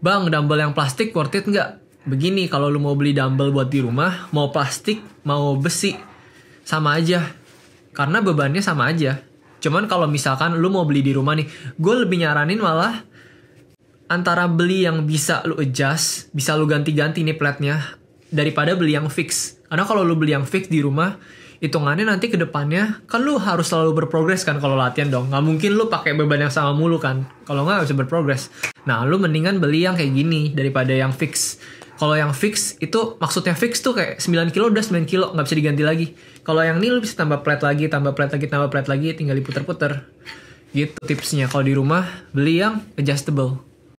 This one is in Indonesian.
Bang, dumbbell yang plastik worth it nggak? Begini, kalau lu mau beli dumbbell buat di rumah, mau plastik, mau besi, sama aja. Karena bebannya sama aja. Cuman kalau misalkan lu mau beli di rumah nih, gue lebih nyaranin malah antara beli yang bisa lu adjust, bisa lu ganti-ganti nih platnya, daripada beli yang fix. Karena kalau lu beli yang fix di rumah, hitungannya nanti ke depannya kan lu harus selalu berprogres kan kalau latihan dong nggak mungkin lu pakai beban yang sama mulu kan kalau nggak bisa berprogres nah lu mendingan beli yang kayak gini daripada yang fix kalau yang fix itu maksudnya fix tuh kayak 9 kilo udah 9 kilo nggak bisa diganti lagi kalau yang ini lu bisa tambah plat lagi tambah plat lagi tambah plat lagi tinggal diputer-puter gitu tipsnya kalau di rumah beli yang adjustable